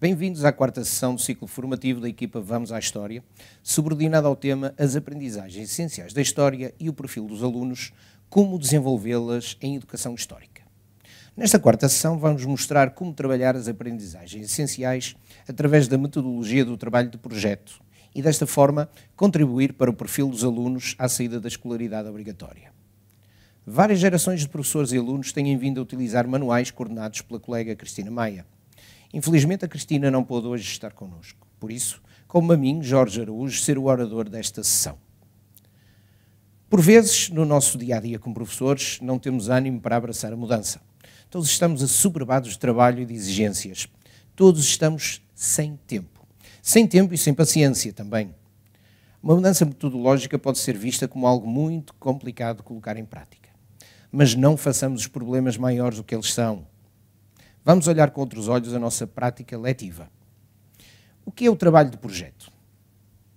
Bem-vindos à quarta sessão do ciclo formativo da equipa Vamos à História, subordinada ao tema As aprendizagens essenciais da história e o perfil dos alunos, como desenvolvê-las em educação histórica. Nesta quarta sessão, vamos mostrar como trabalhar as aprendizagens essenciais através da metodologia do trabalho de projeto e, desta forma, contribuir para o perfil dos alunos à saída da escolaridade obrigatória. Várias gerações de professores e alunos têm vindo a utilizar manuais coordenados pela colega Cristina Maia Infelizmente, a Cristina não pôde hoje estar connosco. Por isso, como a mim, Jorge Araújo, ser o orador desta sessão. Por vezes, no nosso dia a dia como professores, não temos ânimo para abraçar a mudança. Todos estamos assoberbados de trabalho e de exigências. Todos estamos sem tempo. Sem tempo e sem paciência também. Uma mudança metodológica pode ser vista como algo muito complicado de colocar em prática. Mas não façamos os problemas maiores do que eles são. Vamos olhar com outros olhos a nossa prática letiva. O que é o trabalho de projeto?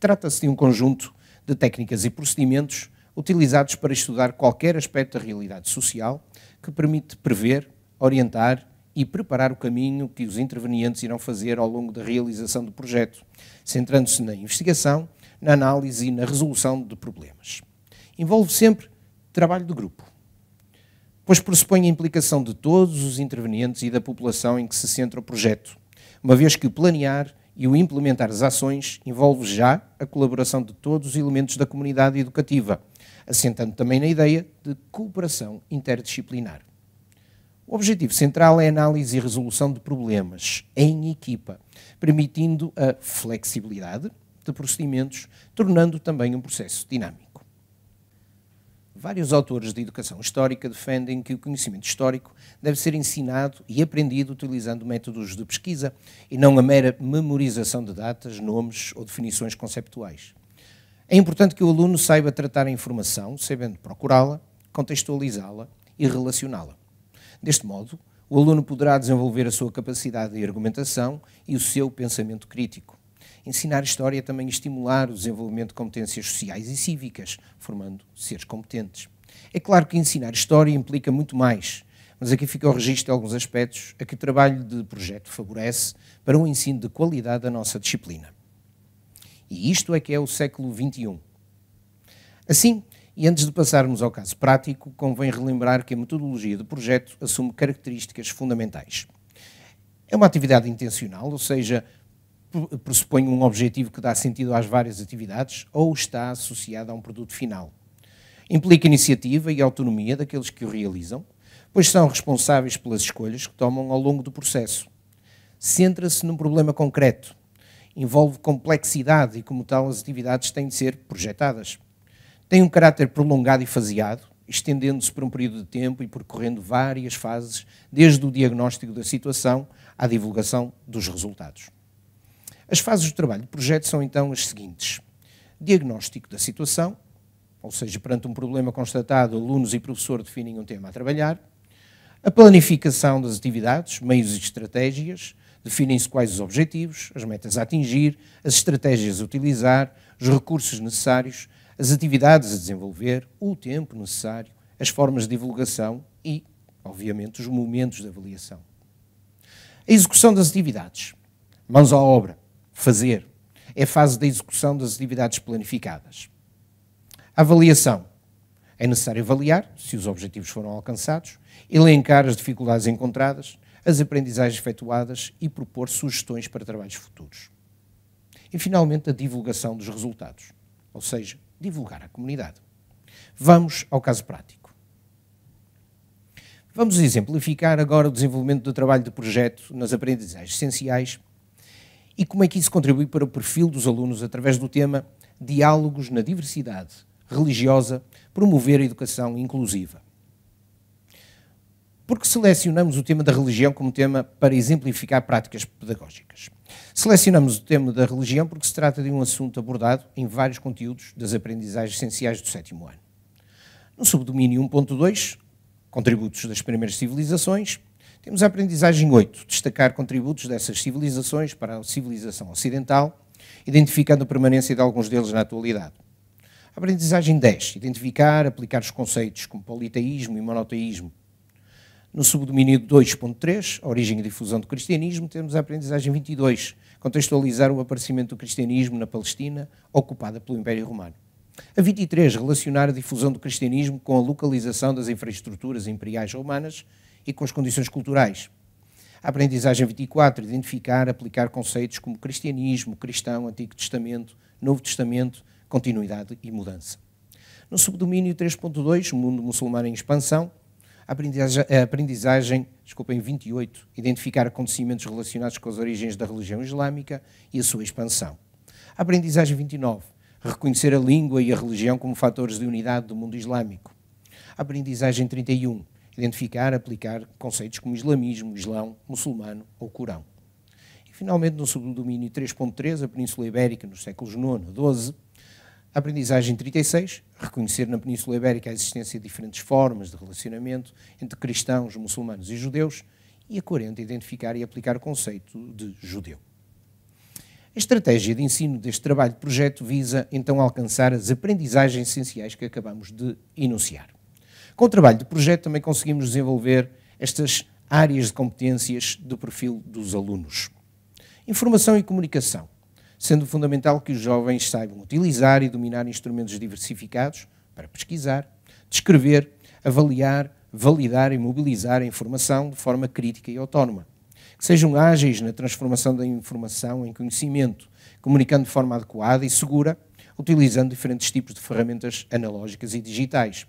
Trata-se de um conjunto de técnicas e procedimentos utilizados para estudar qualquer aspecto da realidade social que permite prever, orientar e preparar o caminho que os intervenientes irão fazer ao longo da realização do projeto, centrando-se na investigação, na análise e na resolução de problemas. Envolve sempre trabalho de grupo pois pressupõe a implicação de todos os intervenientes e da população em que se centra o projeto, uma vez que o planear e o implementar as ações envolve já a colaboração de todos os elementos da comunidade educativa, assentando também na ideia de cooperação interdisciplinar. O objetivo central é a análise e resolução de problemas em equipa, permitindo a flexibilidade de procedimentos, tornando também um processo dinâmico. Vários autores de educação histórica defendem que o conhecimento histórico deve ser ensinado e aprendido utilizando métodos de pesquisa e não a mera memorização de datas, nomes ou definições conceptuais. É importante que o aluno saiba tratar a informação, sabendo procurá-la, contextualizá-la e relacioná-la. Deste modo, o aluno poderá desenvolver a sua capacidade de argumentação e o seu pensamento crítico ensinar história também estimular o desenvolvimento de competências sociais e cívicas, formando seres competentes. É claro que ensinar história implica muito mais, mas aqui fica o registro de alguns aspectos a que o trabalho de projeto favorece para um ensino de qualidade da nossa disciplina. E isto é que é o século XXI. Assim, e antes de passarmos ao caso prático, convém relembrar que a metodologia do projeto assume características fundamentais. É uma atividade intencional, ou seja, pressupõe um objetivo que dá sentido às várias atividades ou está associado a um produto final. Implica iniciativa e autonomia daqueles que o realizam, pois são responsáveis pelas escolhas que tomam ao longo do processo. Centra-se num problema concreto, envolve complexidade e, como tal, as atividades têm de ser projetadas. Tem um caráter prolongado e faseado, estendendo-se por um período de tempo e percorrendo várias fases, desde o diagnóstico da situação à divulgação dos resultados. As fases do trabalho de projeto são então as seguintes: diagnóstico da situação, ou seja, perante um problema constatado, alunos e professor definem um tema a trabalhar, a planificação das atividades, meios e estratégias, definem-se quais os objetivos, as metas a atingir, as estratégias a utilizar, os recursos necessários, as atividades a desenvolver, o tempo necessário, as formas de divulgação e, obviamente, os momentos de avaliação. A execução das atividades. Mãos à obra fazer. É a fase da execução das atividades planificadas. Avaliação. É necessário avaliar se os objetivos foram alcançados, elencar as dificuldades encontradas, as aprendizagens efetuadas e propor sugestões para trabalhos futuros. E, finalmente, a divulgação dos resultados, ou seja, divulgar à comunidade. Vamos ao caso prático. Vamos exemplificar agora o desenvolvimento do trabalho de projeto nas aprendizagens essenciais e como é que isso contribui para o perfil dos alunos através do tema Diálogos na Diversidade Religiosa, promover a educação inclusiva? Porque selecionamos o tema da religião como tema para exemplificar práticas pedagógicas. Selecionamos o tema da religião porque se trata de um assunto abordado em vários conteúdos das aprendizagens essenciais do sétimo ano. No subdomínio 1.2, contributos das primeiras civilizações, temos a aprendizagem 8, destacar contributos dessas civilizações para a civilização ocidental, identificando a permanência de alguns deles na atualidade. A aprendizagem 10, identificar, aplicar os conceitos como politeísmo e monoteísmo. No subdomínio 2.3, a origem e difusão do cristianismo, temos a aprendizagem 22, contextualizar o aparecimento do cristianismo na Palestina, ocupada pelo Império Romano. A 23, relacionar a difusão do cristianismo com a localização das infraestruturas imperiais romanas e com as condições culturais. A aprendizagem 24, identificar, aplicar conceitos como cristianismo, cristão, Antigo Testamento, Novo Testamento, continuidade e mudança. No subdomínio 3.2, mundo muçulmano em expansão, a aprendizagem, a aprendizagem desculpem, 28, identificar acontecimentos relacionados com as origens da religião islâmica e a sua expansão. A aprendizagem 29, reconhecer a língua e a religião como fatores de unidade do mundo islâmico. A aprendizagem 31, identificar, aplicar conceitos como islamismo, islão, muçulmano ou Corão. E, finalmente, no subdomínio 3.3, a Península Ibérica nos séculos IX e XII, a aprendizagem 36, reconhecer na Península Ibérica a existência de diferentes formas de relacionamento entre cristãos, muçulmanos e judeus, e a 40, identificar e aplicar o conceito de judeu. A estratégia de ensino deste trabalho de projeto visa então alcançar as aprendizagens essenciais que acabamos de enunciar. Com o trabalho de projeto também conseguimos desenvolver estas áreas de competências do perfil dos alunos. Informação e comunicação, sendo fundamental que os jovens saibam utilizar e dominar instrumentos diversificados para pesquisar, descrever, avaliar, validar e mobilizar a informação de forma crítica e autónoma. Que sejam ágeis na transformação da informação em conhecimento, comunicando de forma adequada e segura, utilizando diferentes tipos de ferramentas analógicas e digitais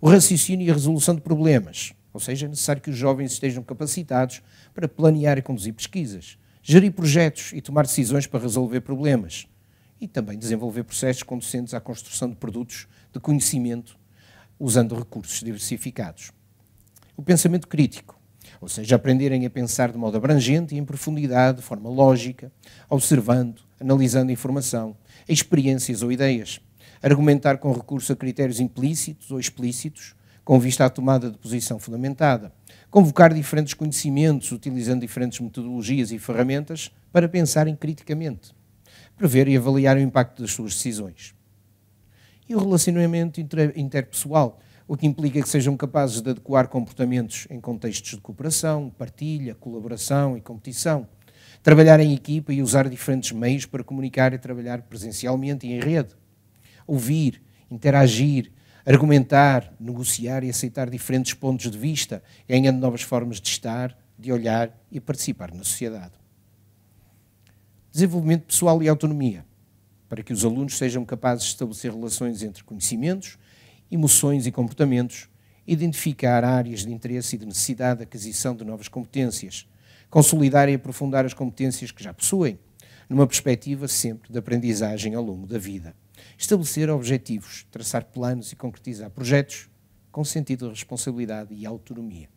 o raciocínio e a resolução de problemas, ou seja, é necessário que os jovens estejam capacitados para planear e conduzir pesquisas, gerir projetos e tomar decisões para resolver problemas, e também desenvolver processos conducentes à construção de produtos de conhecimento usando recursos diversificados. O pensamento crítico, ou seja, aprenderem a pensar de modo abrangente e em profundidade, de forma lógica, observando, analisando informação, experiências ou ideias argumentar com recurso a critérios implícitos ou explícitos, com vista à tomada de posição fundamentada, convocar diferentes conhecimentos utilizando diferentes metodologias e ferramentas para pensarem criticamente, prever e avaliar o impacto das suas decisões. E o relacionamento interpessoal, o que implica que sejam capazes de adequar comportamentos em contextos de cooperação, partilha, colaboração e competição, trabalhar em equipa e usar diferentes meios para comunicar e trabalhar presencialmente e em rede, ouvir, interagir, argumentar, negociar e aceitar diferentes pontos de vista, ganhando novas formas de estar, de olhar e participar na sociedade. Desenvolvimento pessoal e autonomia, para que os alunos sejam capazes de estabelecer relações entre conhecimentos, emoções e comportamentos, identificar áreas de interesse e de necessidade de aquisição de novas competências, consolidar e aprofundar as competências que já possuem, numa perspectiva sempre de aprendizagem ao longo da vida. Estabelecer objetivos, traçar planos e concretizar projetos com sentido de responsabilidade e autonomia.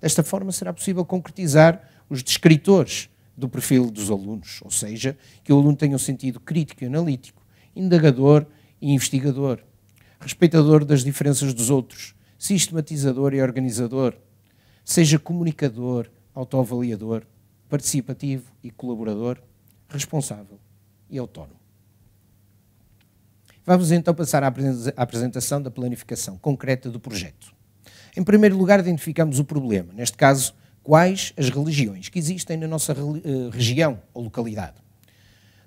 Desta forma, será possível concretizar os descritores do perfil dos alunos, ou seja, que o aluno tenha um sentido crítico e analítico, indagador e investigador, respeitador das diferenças dos outros, sistematizador e organizador, seja comunicador, autoavaliador, participativo e colaborador, responsável e autónomo. Vamos então passar à apresentação da planificação concreta do projeto. Em primeiro lugar, identificamos o problema, neste caso, quais as religiões que existem na nossa eh, região ou localidade.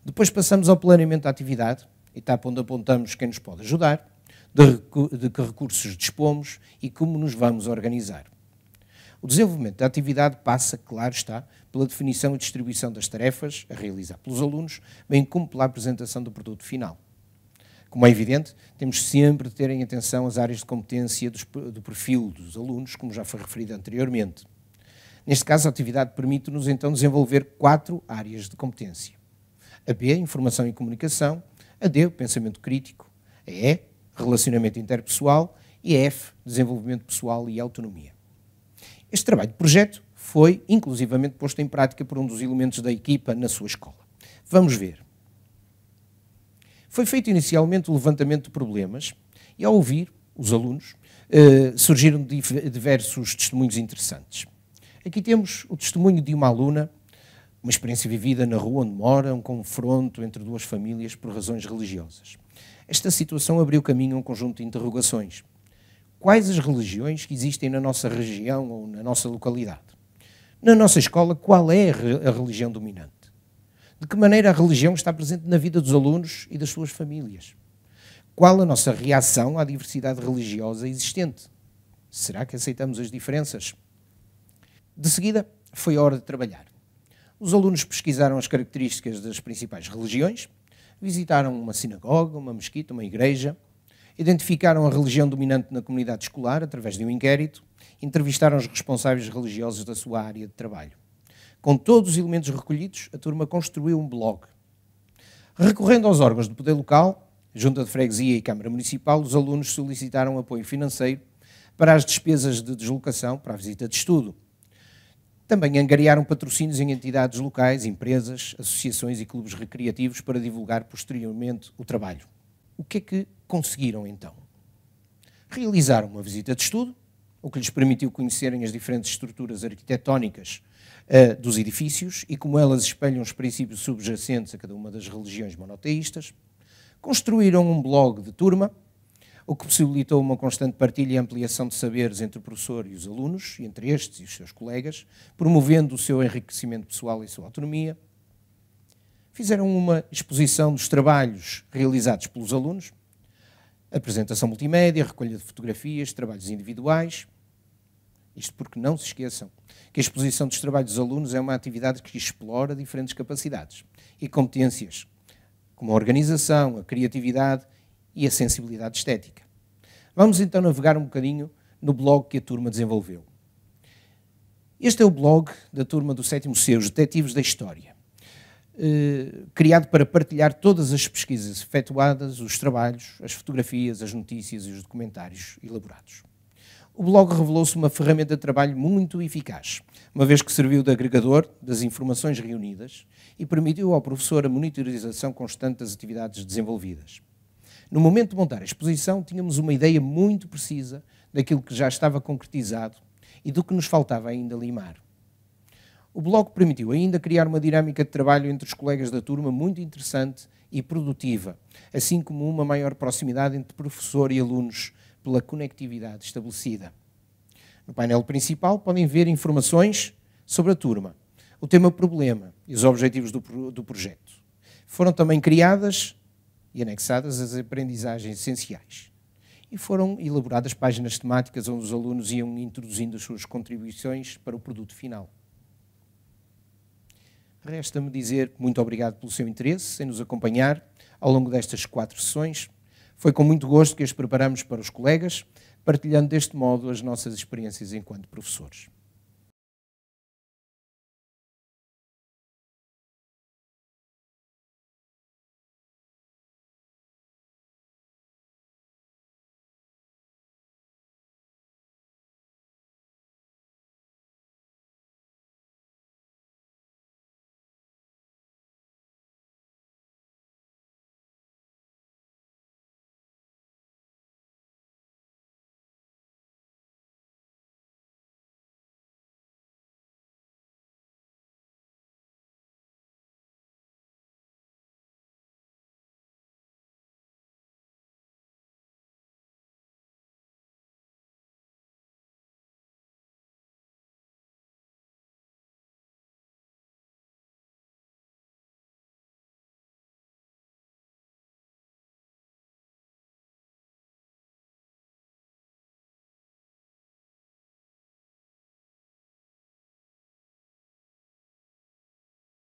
Depois passamos ao planeamento da atividade, etapa onde apontamos quem nos pode ajudar, de, que recursos dispomos e como nos vamos organizar. O desenvolvimento da atividade passa, claro está, pela definição e distribuição das tarefas a realizar pelos alunos, bem como pela apresentação do produto final. Como é evidente, temos sempre de ter em atenção as áreas de competência do perfil dos alunos, como já foi referido anteriormente. Neste caso, a atividade permite-nos então desenvolver quatro áreas de competência. A B, Informação e Comunicação, a D, Pensamento Crítico, a E, Relacionamento Interpessoal e a F, Desenvolvimento Pessoal e Autonomia. Este trabalho de projeto foi inclusivamente posto em prática por um dos elementos da equipa na sua escola. Vamos ver. Foi feito inicialmente o levantamento de problemas e, ao ouvir os alunos, eh, surgiram diversos testemunhos interessantes. Aqui temos o testemunho de uma aluna, uma experiência vivida na rua onde mora, um confronto entre duas famílias por razões religiosas. Esta situação abriu caminho a um conjunto de interrogações. Quais as religiões que existem na nossa região ou na nossa localidade? Na nossa escola, qual é a religião dominante? De que maneira a religião está presente na vida dos alunos e das suas famílias? Qual a nossa reação à diversidade religiosa existente? Será que aceitamos as diferenças? De seguida, foi a hora de trabalhar. Os alunos pesquisaram as características das principais religiões, visitaram uma sinagoga, uma mesquita, uma igreja, identificaram a religião dominante na comunidade escolar através de um inquérito, entrevistaram os responsáveis religiosos da sua área de trabalho. Com todos os elementos recolhidos, a turma construiu um blog. Recorrendo aos órgãos do poder local, Junta de Freguesia e Câmara Municipal, os alunos solicitaram apoio financeiro para as despesas de deslocação para a visita de estudo. Também angariaram patrocínios em entidades locais, empresas, associações e clubes recreativos para divulgar posteriormente o trabalho. O que é que conseguiram então? Realizaram uma visita de estudo, o que lhes permitiu conhecerem as diferentes estruturas arquitetónicas uh, dos edifícios e como elas espelham os princípios subjacentes a cada uma das religiões monoteístas. Construíram um blog de turma, o que possibilitou uma constante partilha e ampliação de saberes entre o professor e os alunos, e entre estes e os seus colegas, promovendo o seu enriquecimento pessoal e sua autonomia. Fizeram uma exposição dos trabalhos realizados pelos alunos, apresentação multimédia, recolha de fotografias, trabalhos individuais. Isto porque não se esqueçam que a exposição dos trabalhos dos alunos é uma atividade que explora diferentes capacidades e competências, como a organização, a criatividade e a sensibilidade estética. Vamos então navegar um bocadinho no blog que a turma desenvolveu. Este é o blog da turma do 7 C, os Detetives da História. Eh, criado para partilhar todas as pesquisas efetuadas, os trabalhos, as fotografias, as notícias e os documentários elaborados. O blog revelou-se uma ferramenta de trabalho muito eficaz, uma vez que serviu de agregador das informações reunidas e permitiu ao professor a monitorização constante das atividades desenvolvidas. No momento de montar a exposição, tínhamos uma ideia muito precisa daquilo que já estava concretizado e do que nos faltava ainda limar. O blog permitiu ainda criar uma dinâmica de trabalho entre os colegas da turma muito interessante e produtiva, assim como uma maior proximidade entre professor e alunos pela conectividade estabelecida. No painel principal podem ver informações sobre a turma, o tema problema e os objetivos do, do projeto. Foram também criadas e anexadas as aprendizagens essenciais. E foram elaboradas páginas temáticas onde os alunos iam introduzindo as suas contribuições para o produto final. Resta-me dizer muito obrigado pelo seu interesse em nos acompanhar ao longo destas quatro sessões. Foi com muito gosto que as preparamos para os colegas, partilhando deste modo as nossas experiências enquanto professores.